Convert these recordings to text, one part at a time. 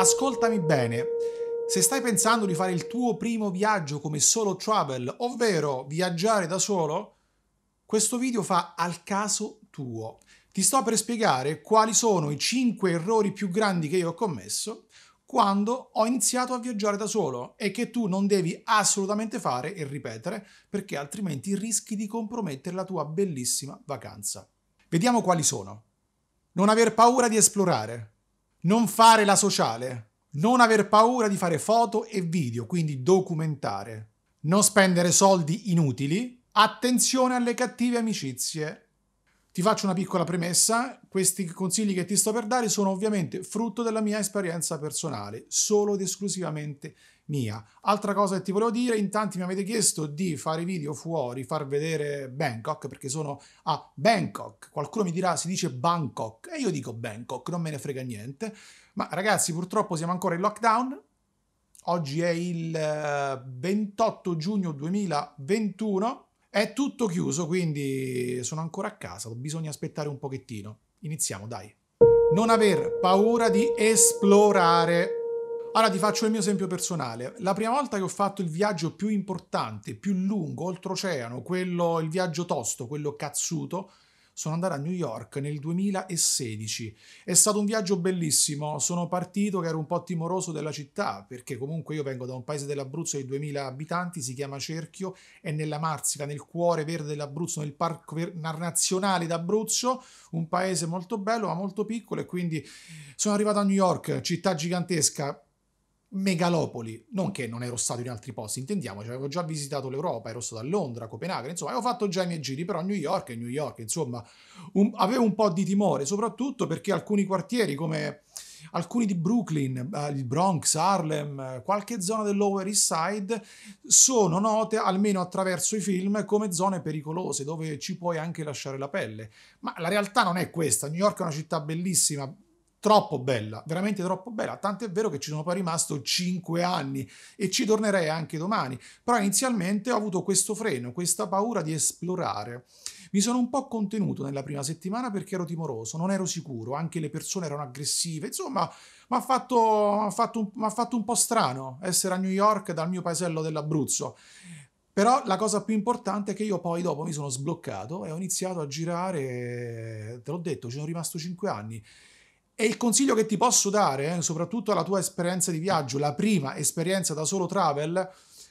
Ascoltami bene. Se stai pensando di fare il tuo primo viaggio come solo travel, ovvero viaggiare da solo, questo video fa al caso tuo. Ti sto per spiegare quali sono i 5 errori più grandi che io ho commesso quando ho iniziato a viaggiare da solo e che tu non devi assolutamente fare e ripetere perché altrimenti rischi di compromettere la tua bellissima vacanza. Vediamo quali sono. Non aver paura di esplorare. Non fare la sociale. Non aver paura di fare foto e video, quindi documentare. Non spendere soldi inutili. Attenzione alle cattive amicizie. Ti faccio una piccola premessa, questi consigli che ti sto per dare sono ovviamente frutto della mia esperienza personale, solo ed esclusivamente mia. Altra cosa che ti volevo dire, in tanti mi avete chiesto di fare video fuori, far vedere Bangkok, perché sono a Bangkok. Qualcuno mi dirà, si dice Bangkok, e io dico Bangkok, non me ne frega niente. Ma ragazzi, purtroppo siamo ancora in lockdown. Oggi è il 28 eh, giugno 2021 è tutto chiuso, quindi sono ancora a casa, bisogna aspettare un pochettino. Iniziamo, dai. Non aver paura di esplorare. Ora ti faccio il mio esempio personale. La prima volta che ho fatto il viaggio più importante, più lungo, oltreoceano, quello, il viaggio tosto, quello cazzuto, sono andato a New York nel 2016. È stato un viaggio bellissimo, sono partito che ero un po' timoroso della città, perché comunque io vengo da un paese dell'Abruzzo di 2000 abitanti, si chiama Cerchio, è nella Marsica, nel cuore verde dell'Abruzzo, nel Parco Nazionale d'Abruzzo, un paese molto bello ma molto piccolo e quindi sono arrivato a New York, città gigantesca, megalopoli, non che non ero stato in altri posti, intendiamoci, avevo già visitato l'Europa, ero stato a Londra, a Copenaghen, insomma, avevo fatto già i miei giri, però New York è New York, insomma, un, avevo un po' di timore, soprattutto perché alcuni quartieri come alcuni di Brooklyn, eh, il Bronx, Harlem, eh, qualche zona del Lower East Side sono note almeno attraverso i film come zone pericolose dove ci puoi anche lasciare la pelle. Ma la realtà non è questa, New York è una città bellissima, troppo bella, veramente troppo bella, tant'è vero che ci sono poi rimasto 5 anni e ci tornerei anche domani, però inizialmente ho avuto questo freno, questa paura di esplorare. Mi sono un po' contenuto nella prima settimana perché ero timoroso, non ero sicuro, anche le persone erano aggressive, insomma mi ha fatto, fatto, fatto, un po' strano essere a New York dal mio paesello dell'Abruzzo. Però la cosa più importante è che io poi dopo mi sono sbloccato e ho iniziato a girare, te l'ho detto, ci sono rimasto 5 anni e il consiglio che ti posso dare, eh, soprattutto alla tua esperienza di viaggio, la prima esperienza da solo travel,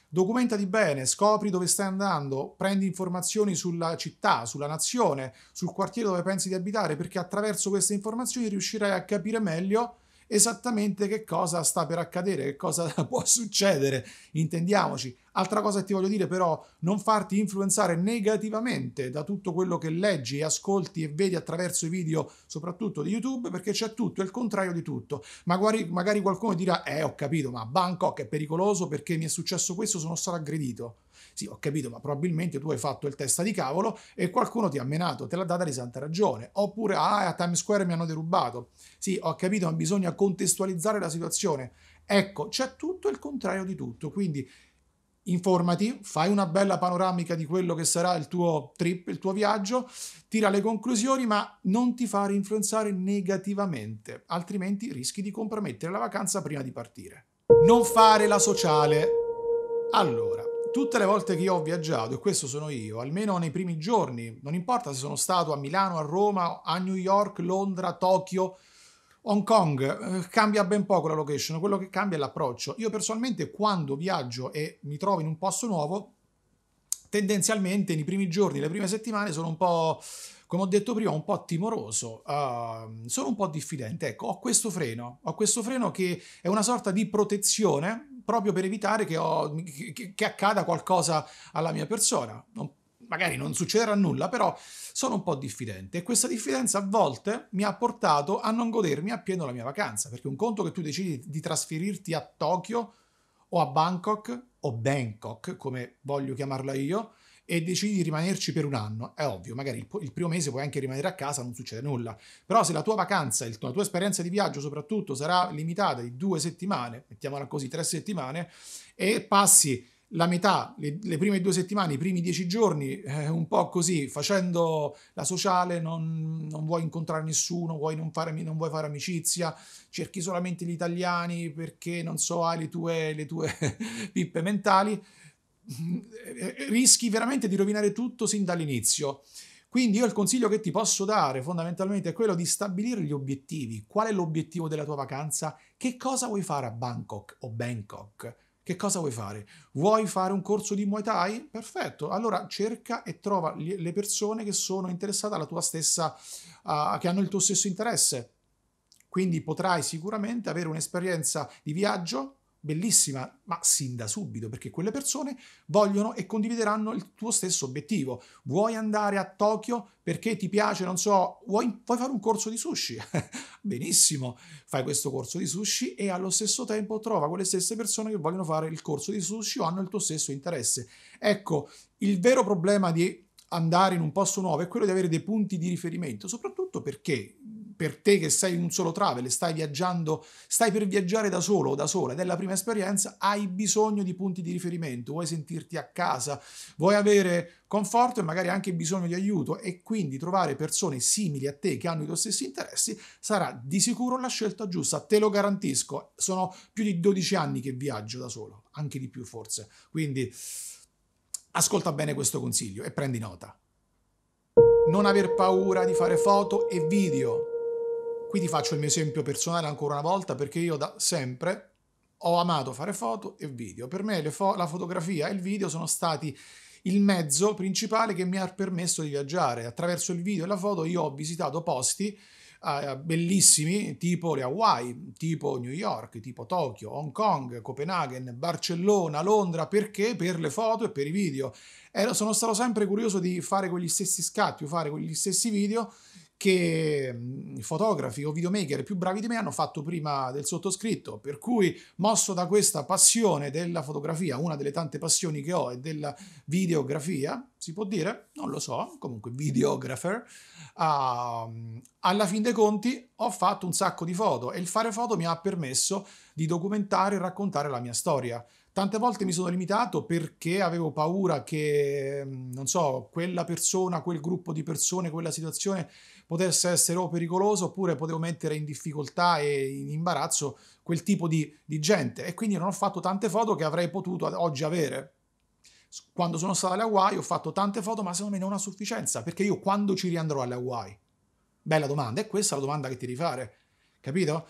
documentati bene, scopri dove stai andando, prendi informazioni sulla città, sulla nazione, sul quartiere dove pensi di abitare, perché attraverso queste informazioni riuscirai a capire meglio esattamente che cosa sta per accadere, che cosa può succedere, intendiamoci. Altra cosa che ti voglio dire però, non farti influenzare negativamente da tutto quello che leggi, ascolti e vedi attraverso i video, soprattutto di YouTube, perché c'è tutto, è il contrario di tutto. Magari, magari qualcuno dirà, eh ho capito, ma Bangkok è pericoloso perché mi è successo questo, sono stato aggredito. Sì, ho capito, ma probabilmente tu hai fatto il testa di cavolo e qualcuno ti ha menato, te l'ha data di santa ragione. Oppure, ah, a Times Square mi hanno derubato. Sì, ho capito, ma bisogna contestualizzare la situazione. Ecco, c'è tutto il contrario di tutto, quindi informati, fai una bella panoramica di quello che sarà il tuo trip, il tuo viaggio, tira le conclusioni, ma non ti fare influenzare negativamente, altrimenti rischi di compromettere la vacanza prima di partire. Non fare la sociale. Allora, tutte le volte che io ho viaggiato, e questo sono io, almeno nei primi giorni, non importa se sono stato a Milano, a Roma, a New York, Londra, Tokyo, Hong Kong eh, cambia ben poco la location, quello che cambia è l'approccio. Io personalmente quando viaggio e mi trovo in un posto nuovo, tendenzialmente nei primi giorni, le prime settimane sono un po', come ho detto prima, un po' timoroso, uh, sono un po' diffidente. Ecco, ho questo freno, ho questo freno che è una sorta di protezione proprio per evitare che, ho, che, che accada qualcosa alla mia persona. Non magari non succederà nulla, però sono un po' diffidente e questa diffidenza a volte mi ha portato a non godermi appieno la mia vacanza, perché un conto che tu decidi di trasferirti a Tokyo o a Bangkok o Bangkok, come voglio chiamarla io, e decidi di rimanerci per un anno, è ovvio, magari il, primo mese puoi anche rimanere a casa, non succede nulla, però se la tua vacanza, la tua esperienza di viaggio soprattutto sarà limitata di due settimane, mettiamola così, tre settimane, e passi la metà, le, le, prime due settimane, i primi dieci giorni, eh, un po' così, facendo la sociale, non, non vuoi incontrare nessuno, vuoi non, fare, non, vuoi fare amicizia, cerchi solamente gli italiani perché, non so, hai le tue, le tue pippe mentali, eh, eh, rischi veramente di rovinare tutto sin dall'inizio. Quindi io il consiglio che ti posso dare fondamentalmente è quello di stabilire gli obiettivi. Qual è l'obiettivo della tua vacanza? Che cosa vuoi fare a Bangkok o Bangkok? Che cosa vuoi fare? Vuoi fare un corso di Muay Thai? Perfetto, allora cerca e trova le persone che sono interessate alla tua stessa, uh, che hanno il tuo stesso interesse. Quindi potrai sicuramente avere un'esperienza di viaggio bellissima, ma sin da subito, perché quelle persone vogliono e condivideranno il tuo stesso obiettivo. Vuoi andare a Tokyo perché ti piace, non so, vuoi, vuoi fare un corso di sushi? Benissimo, fai questo corso di sushi e allo stesso tempo trova quelle stesse persone che vogliono fare il corso di sushi o hanno il tuo stesso interesse. Ecco, il vero problema di andare in un posto nuovo è quello di avere dei punti di riferimento, soprattutto perché per te che sei un solo travel, stai viaggiando, stai per viaggiare da solo o da sola ed è la prima esperienza, hai bisogno di punti di riferimento, vuoi sentirti a casa, vuoi avere conforto e magari anche bisogno di aiuto e quindi trovare persone simili a te che hanno i tuoi stessi interessi sarà di sicuro la scelta giusta, te lo garantisco. Sono più di 12 anni che viaggio da solo, anche di più forse. Quindi ascolta bene questo consiglio e prendi nota. Non aver paura di fare foto e video Qui ti faccio il mio esempio personale ancora una volta perché io da sempre ho amato fare foto e video. Per me fo la fotografia e il video sono stati il mezzo principale che mi ha permesso di viaggiare. Attraverso il video e la foto io ho visitato posti eh, bellissimi tipo le Hawaii, tipo New York, tipo Tokyo, Hong Kong, Copenaghen, Barcellona, Londra, perché per le foto e per i video. Eh, sono stato sempre curioso di fare quegli stessi scatti, fare quegli stessi video che mm, fotografi o videomaker più bravi di me hanno fatto prima del sottoscritto, per cui mosso da questa passione della fotografia, una delle tante passioni che ho è della videografia, si può dire, non lo so, comunque videographer, uh, alla fin dei conti ho fatto un sacco di foto e il fare foto mi ha permesso di documentare e raccontare la mia storia. Tante volte mi sono limitato perché avevo paura che, mm, non so, quella persona, quel gruppo di persone, quella situazione potesse essere o pericoloso oppure potevo mettere in difficoltà e in imbarazzo quel tipo di, di gente e quindi non ho fatto tante foto che avrei potuto oggi avere. Quando sono stato alle Hawaii ho fatto tante foto ma secondo me non a sufficienza perché io quando ci riandrò alle Hawaii? Bella domanda, è questa la domanda che ti devi fare, capito?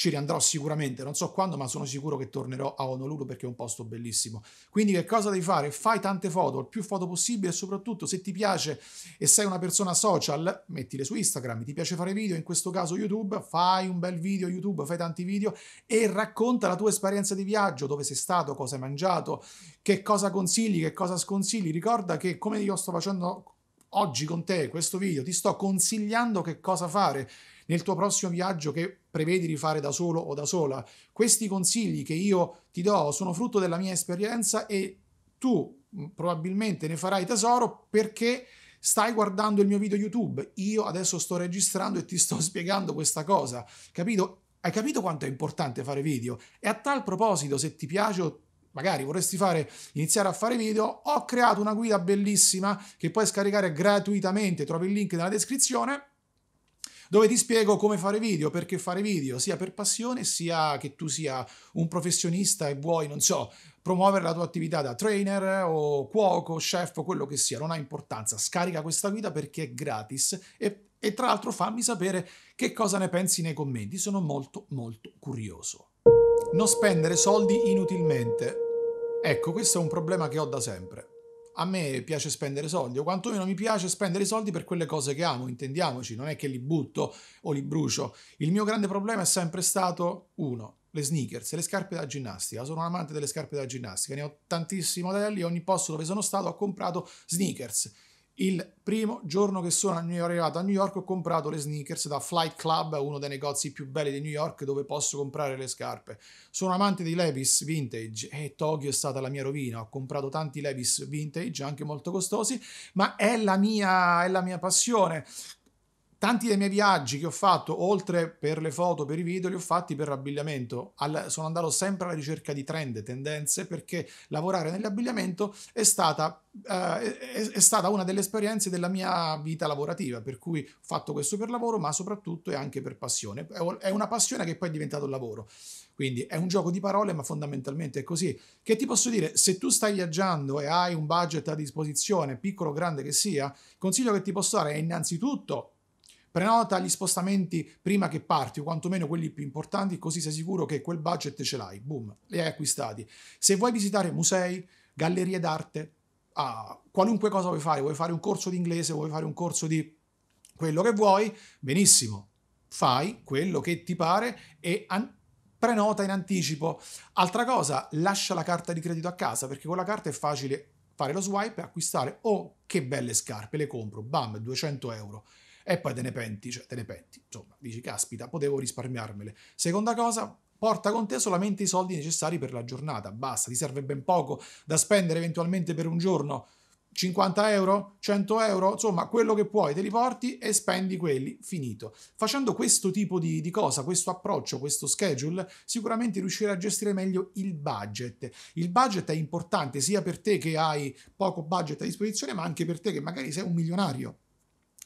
ci riandrò sicuramente, non so quando, ma sono sicuro che tornerò a Honolulu perché è un posto bellissimo. Quindi che cosa devi fare? Fai tante foto, il più foto possibile e soprattutto se ti piace e sei una persona social, mettile su Instagram, ti piace fare video, in questo caso YouTube, fai un bel video YouTube, fai tanti video e racconta la tua esperienza di viaggio, dove sei stato, cosa hai mangiato, che cosa consigli, che cosa sconsigli. Ricorda che come io sto facendo Oggi con te, questo video, ti sto consigliando che cosa fare nel tuo prossimo viaggio che prevedi di fare da solo o da sola. Questi consigli che io ti do sono frutto della mia esperienza e tu mm, probabilmente ne farai tesoro perché stai guardando il mio video YouTube. Io adesso sto registrando e ti sto spiegando questa cosa, capito? Hai capito quanto è importante fare video? E a tal proposito, se ti piace o magari vorresti fare, iniziare a fare video, ho creato una guida bellissima che puoi scaricare gratuitamente, trovi il link nella descrizione dove ti spiego come fare video, perché fare video, sia per passione, sia che tu sia un professionista e vuoi, non so, promuovere la tua attività da trainer o cuoco, chef o quello che sia, non ha importanza. Scarica questa guida perché è gratis e, e tra l'altro fammi sapere che cosa ne pensi nei commenti, sono molto molto curioso. Non spendere soldi inutilmente. Ecco, questo è un problema che ho da sempre. A me piace spendere soldi, o quantomeno mi piace spendere soldi per quelle cose che amo, intendiamoci, non è che li butto o li brucio. Il mio grande problema è sempre stato uno, le sneakers, le scarpe da ginnastica. Sono un amante delle scarpe da ginnastica, ne ho tantissimo da lì, ogni posto dove sono stato ho comprato sneakers il primo giorno che sono arrivato a New York ho comprato le sneakers da Flight Club, uno dei negozi più belli di New York dove posso comprare le scarpe. Sono amante di Levis vintage e Tokyo è stata la mia rovina. Ho comprato tanti Levis vintage, anche molto costosi, ma è la mia, è la mia passione tanti dei miei viaggi che ho fatto, oltre per le foto, per i video, li ho fatti per l'abbigliamento. Al, sono andato sempre alla ricerca di trend, tendenze, perché lavorare nell'abbigliamento è stata, eh, è, è stata una delle esperienze della mia vita lavorativa, per cui ho fatto questo per lavoro, ma soprattutto è anche per passione. È una passione che poi è diventata un lavoro. Quindi è un gioco di parole, ma fondamentalmente è così. Che ti posso dire? Se tu stai viaggiando e hai un budget a disposizione, piccolo o grande che sia, il consiglio che ti posso dare è innanzitutto Prenota gli spostamenti prima che parti, o quantomeno quelli più importanti, così sei sicuro che quel budget ce l'hai. Boom, li hai acquistati. Se vuoi visitare musei, gallerie d'arte, ah, qualunque cosa vuoi fare, vuoi fare un corso di inglese, vuoi fare un corso di quello che vuoi, benissimo, fai quello che ti pare e an- prenota in anticipo. Altra cosa, lascia la carta di credito a casa perché con la carta è facile fare lo swipe e acquistare. Oh, che belle scarpe, le compro, bam, 200 euro e poi te ne penti, cioè te ne penti, insomma, dici caspita, potevo risparmiarmele. Seconda cosa, porta con te solamente i soldi necessari per la giornata, basta, ti serve ben poco da spendere eventualmente per un giorno, 50 euro, 100 euro, insomma quello che puoi te li porti e spendi quelli, finito. Facendo questo tipo di, di, cosa, questo approccio, questo schedule, sicuramente riuscirai a gestire meglio il budget. Il budget è importante sia per te che hai poco budget a disposizione, ma anche per te che magari sei un milionario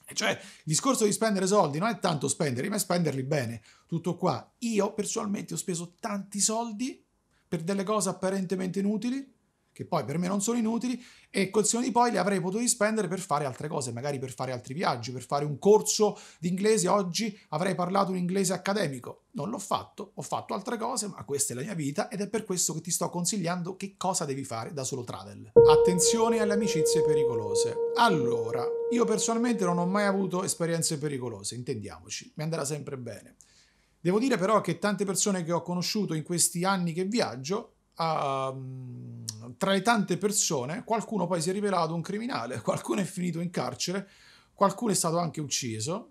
e cioè, il discorso di spendere soldi non è tanto spenderli, ma è spenderli bene. Tutto qua. Io personalmente ho speso tanti soldi per delle cose apparentemente inutili, che poi per me non sono inutili, e col senno di poi le avrei potuti spendere per fare altre cose, magari per fare altri viaggi, per fare un corso di inglese. Oggi avrei parlato un inglese accademico. Non l'ho fatto, ho fatto altre cose, ma questa è la mia vita ed è per questo che ti sto consigliando che cosa devi fare da solo travel. Attenzione alle amicizie pericolose. Allora, io personalmente non ho mai avuto esperienze pericolose, intendiamoci, mi andrà sempre bene. Devo dire però che tante persone che ho conosciuto in questi anni che viaggio uh, tra le tante persone, qualcuno poi si è rivelato un criminale, qualcuno è finito in carcere, qualcuno è stato anche ucciso,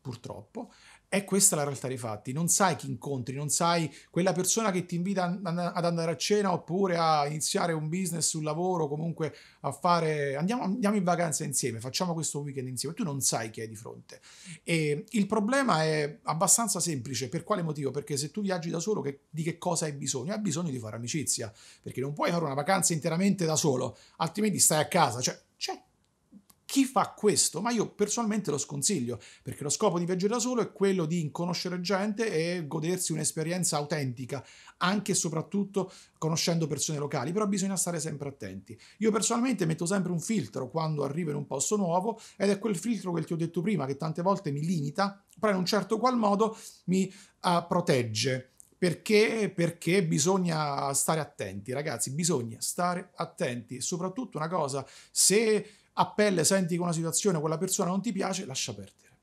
purtroppo, è questa la realtà dei fatti, non sai chi incontri, non sai quella persona che ti invita ad andare a cena oppure a iniziare un business sul lavoro, comunque a fare andiamo, andiamo in vacanza insieme, facciamo questo weekend insieme, tu non sai chi hai di fronte. E il problema è abbastanza semplice, per quale motivo? Perché se tu viaggi da solo che, di che cosa hai bisogno? Hai bisogno di fare amicizia, perché non puoi fare una vacanza interamente da solo, altrimenti stai a casa, cioè c'è chi fa questo? Ma io personalmente lo sconsiglio, perché lo scopo di viaggiare da solo è quello di conoscere gente e godersi un'esperienza autentica, anche e soprattutto conoscendo persone locali, però bisogna stare sempre attenti. Io personalmente metto sempre un filtro quando arrivo in un posto nuovo ed è quel filtro che ti ho detto prima, che tante volte mi limita, però in un certo qual modo mi uh, protegge. Perché? Perché bisogna stare attenti, ragazzi, bisogna stare attenti. Soprattutto una cosa, se a pelle senti che una situazione, quella persona non ti piace, lascia perdere.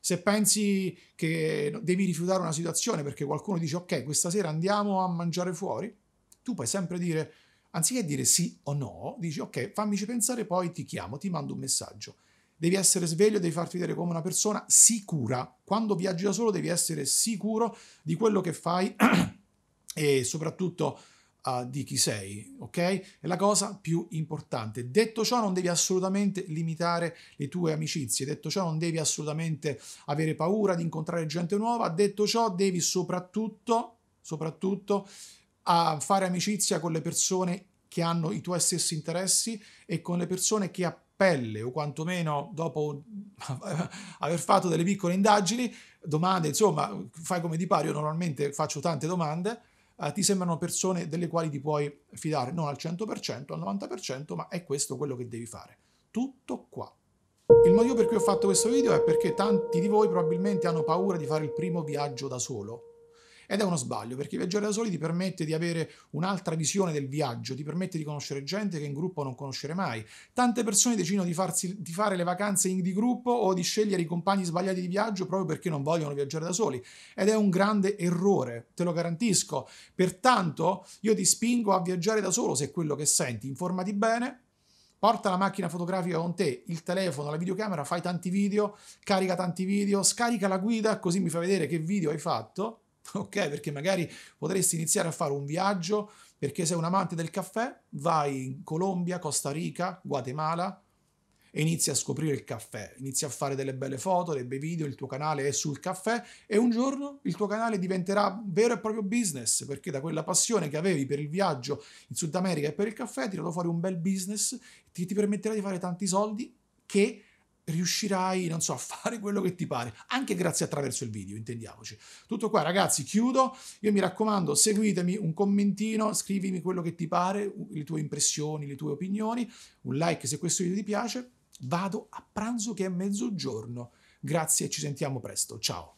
Se pensi che devi rifiutare una situazione perché qualcuno dice ok, questa sera andiamo a mangiare fuori, tu puoi sempre dire, anziché dire sì o no, dici ok, fammici pensare, poi ti chiamo, ti mando un messaggio. Devi essere sveglio, devi farti vedere come una persona sicura. Quando viaggi da solo devi essere sicuro di quello che fai e soprattutto uh, di chi sei, ok? È la cosa più importante. Detto ciò, non devi assolutamente limitare le tue amicizie, detto ciò, non devi assolutamente avere paura di incontrare gente nuova, detto ciò, devi soprattutto, soprattutto uh, fare amicizia con le persone che hanno i tuoi stessi interessi e con le persone che appelle o quantomeno dopo aver fatto delle piccole indagini, domande, insomma, fai come di pari, io normalmente faccio tante domande, eh, ti sembrano persone delle quali ti puoi fidare non al 100%, al 90%, ma è questo quello che devi fare. Tutto qua. Il motivo per cui ho fatto questo video è perché tanti di voi probabilmente hanno paura di fare il primo viaggio da solo ed è uno sbaglio, perché viaggiare da soli ti permette di avere un'altra visione del viaggio, ti permette di conoscere gente che in gruppo non conoscere mai. Tante persone decidono di, farsi, di fare le vacanze in, di gruppo o di scegliere i compagni sbagliati di viaggio proprio perché non vogliono viaggiare da soli. Ed è un grande errore, te lo garantisco. Pertanto io ti spingo a viaggiare da solo se è quello che senti. Informati bene, porta la macchina fotografica con te, il telefono, la videocamera, fai tanti video, carica tanti video, scarica la guida così mi fai vedere che video hai fatto ok? Perché magari potresti iniziare a fare un viaggio perché sei un amante del caffè, vai in Colombia, Costa Rica, Guatemala e inizi a scoprire il caffè, inizi a fare delle belle foto, dei bei video, il tuo canale è sul caffè e un giorno il tuo canale diventerà vero e proprio business perché da quella passione che avevi per il viaggio in Sud America e per il caffè ti tirato fuori un bel business che ti permetterà di fare tanti soldi che riuscirai, non so, a fare quello che ti pare, anche grazie attraverso il video, intendiamoci. Tutto qua ragazzi, chiudo, io mi raccomando, seguitemi, un commentino, scrivimi quello che ti pare, le tue impressioni, le tue opinioni, un like se questo video ti piace, vado a pranzo che è mezzogiorno. Grazie e ci sentiamo presto, ciao!